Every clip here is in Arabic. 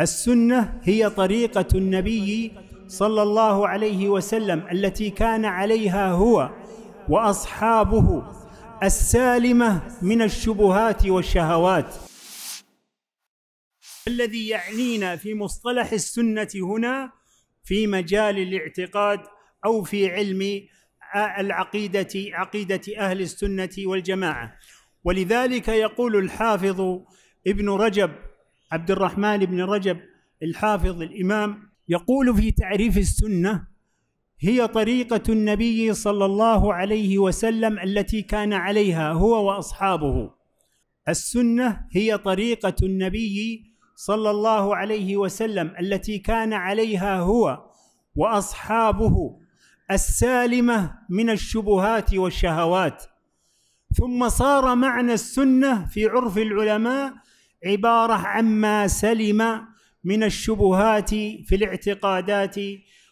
السنه هي طريقه النبي صلى الله عليه وسلم التي كان عليها هو واصحابه السالمه من الشبهات والشهوات الذي يعنينا في مصطلح السنه هنا في مجال الاعتقاد او في علم العقيده عقيده اهل السنه والجماعه ولذلك يقول الحافظ ابن رجب عبد الرحمن بن رجب الحافظ الامام يقول في تعريف السنه هي طريقه النبي صلى الله عليه وسلم التي كان عليها هو واصحابه السنه هي طريقه النبي صلى الله عليه وسلم التي كان عليها هو واصحابه السالمه من الشبهات والشهوات ثم صار معنى السنه في عرف العلماء عباره عما سلم من الشبهات في الاعتقادات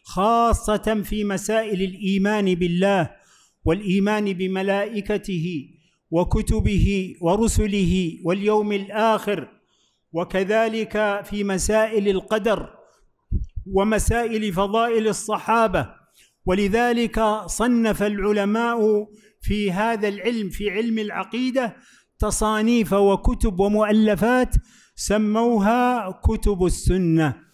خاصه في مسائل الايمان بالله والايمان بملائكته وكتبه ورسله واليوم الاخر وكذلك في مسائل القدر ومسائل فضائل الصحابه ولذلك صنف العلماء في هذا العلم في علم العقيده تصانيف وكتب ومؤلفات سموها كتب السنه